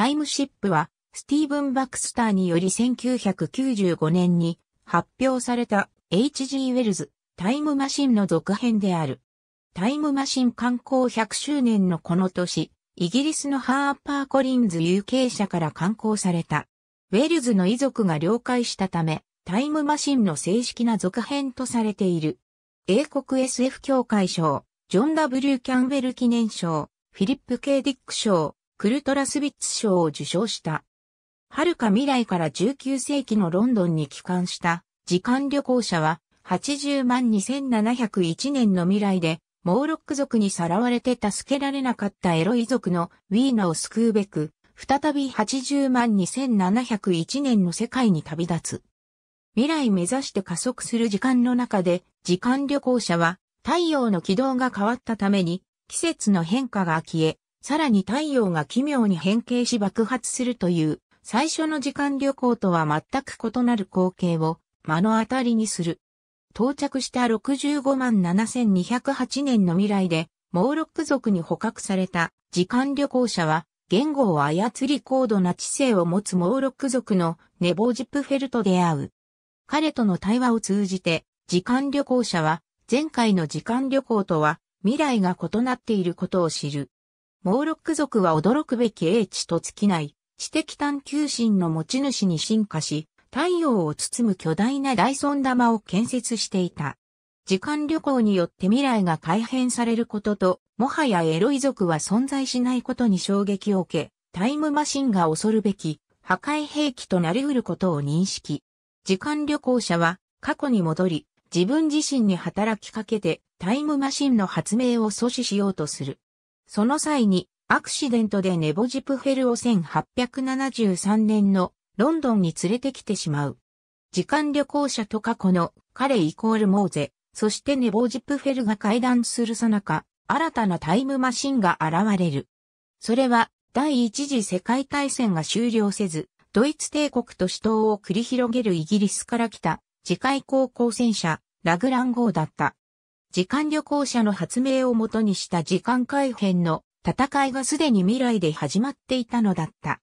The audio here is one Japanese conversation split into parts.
タイムシップは、スティーブン・バクスターにより1995年に発表された H.G. ウェルズタイムマシンの続編である。タイムマシン観光100周年のこの年、イギリスのハーパーコリンズ有形者から刊行された。ウェルズの遺族が了解したため、タイムマシンの正式な続編とされている。英国 SF 協会賞、ジョン・ W・ キャンベル記念賞、フィリップ・ケーディック賞、クルトラスビッツ賞を受賞した。遥か未来から19世紀のロンドンに帰還した時間旅行者は80万2701年の未来でモーロック族にさらわれて助けられなかったエロイ族のウィーナを救うべく再び80万2701年の世界に旅立つ。未来目指して加速する時間の中で、時間旅行者は太陽の軌道が変わったために、季節の変化が消え、さらに太陽が奇妙に変形し爆発するという、最初の時間旅行とは全く異なる光景を目の当たりにする。到着した65万7208年の未来で、モーロック族に捕獲された時間旅行者は、言語を操り高度な知性を持つモーロック族のネボージップフェルと出会う。彼との対話を通じて、時間旅行者は、前回の時間旅行とは、未来が異なっていることを知る。モーロック族は驚くべき英知と尽きない知的探求心の持ち主に進化し、太陽を包む巨大なダイソン玉を建設していた。時間旅行によって未来が改変されることと、もはやエロイ族は存在しないことに衝撃を受け、タイムマシンが恐るべき破壊兵器となり得ることを認識。時間旅行者は過去に戻り、自分自身に働きかけてタイムマシンの発明を阻止しようとする。その際に、アクシデントでネボジプフェルを1873年のロンドンに連れてきてしまう。時間旅行者と過去の彼イコールモーゼ、そしてネボジプフェルが会談するさなか、新たなタイムマシンが現れる。それは第一次世界大戦が終了せず、ドイツ帝国と死闘を繰り広げるイギリスから来た、次回高校戦車、ラグラン号だった。時間旅行者の発明をもとにした時間改変の戦いがすでに未来で始まっていたのだった。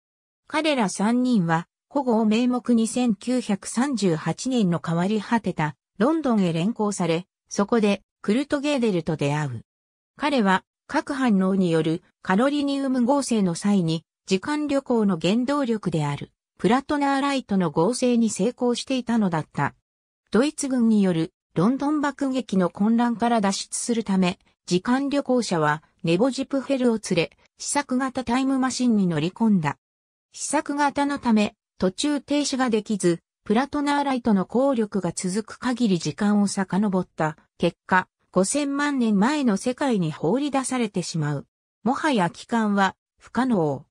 彼ら3人は保護を名目に1938年の変わり果てたロンドンへ連行され、そこでクルト・ゲーデルと出会う。彼は各反応によるカロリニウム合成の際に時間旅行の原動力であるプラトナーライトの合成に成功していたのだった。ドイツ軍によるロンドン爆撃の混乱から脱出するため、時間旅行者はネボジプヘルを連れ、試作型タイムマシンに乗り込んだ。試作型のため、途中停止ができず、プラトナーライトの効力が続く限り時間を遡った結果、5000万年前の世界に放り出されてしまう。もはや帰還は不可能。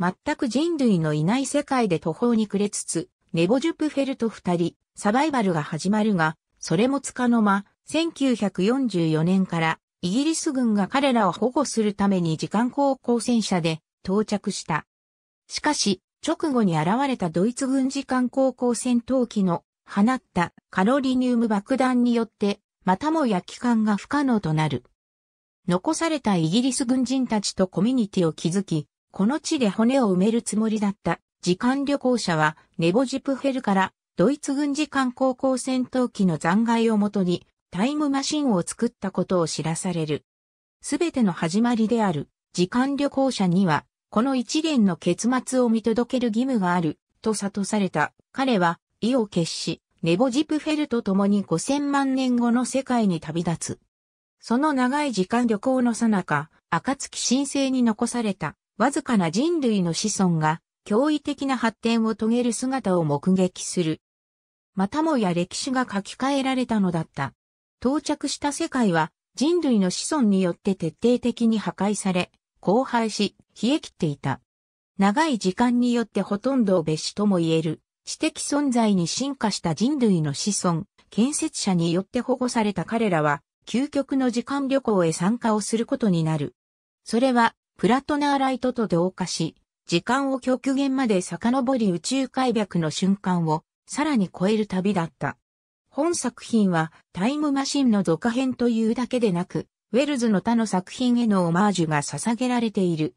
全く人類のいない世界で途方に暮れつつ、ネボジュプフェルと二人、サバイバルが始まるが、それもつかの間、1944年からイギリス軍が彼らを保護するために時間航行戦車で到着した。しかし、直後に現れたドイツ軍時間航行戦闘機の放ったカロリニウム爆弾によって、またもや帰還が不可能となる。残されたイギリス軍人たちとコミュニティを築き、この地で骨を埋めるつもりだった時間旅行者はネボジプヘルからドイツ軍事艦航行戦闘機の残骸をもとにタイムマシンを作ったことを知らされる。すべての始まりである時間旅行者には、この一連の結末を見届ける義務がある、と悟された。彼は、意を決し、ネボジプフェルと共に5000万年後の世界に旅立つ。その長い時間旅行のさなか、暁神聖に残された、わずかな人類の子孫が、驚異的な発展を遂げる姿を目撃する。またもや歴史が書き換えられたのだった。到着した世界は人類の子孫によって徹底的に破壊され、荒廃し、冷え切っていた。長い時間によってほとんど別種とも言える、知的存在に進化した人類の子孫、建設者によって保護された彼らは、究極の時間旅行へ参加をすることになる。それは、プラトナーライトと同化し、時間を極限まで遡り宇宙開闢の瞬間をさらに超える旅だった。本作品はタイムマシンの続編というだけでなく、ウェルズの他の作品へのオマージュが捧げられている。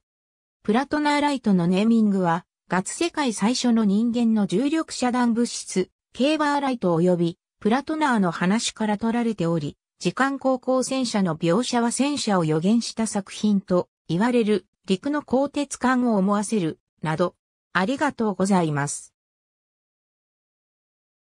プラトナーライトのネーミングは、ガツ世界最初の人間の重力遮断物質、ケーバーライト及び、プラトナーの話から取られており、時間航行戦車の描写は戦車を予言した作品と言われる陸の鋼鉄感を思わせる、など、ありがとうございます。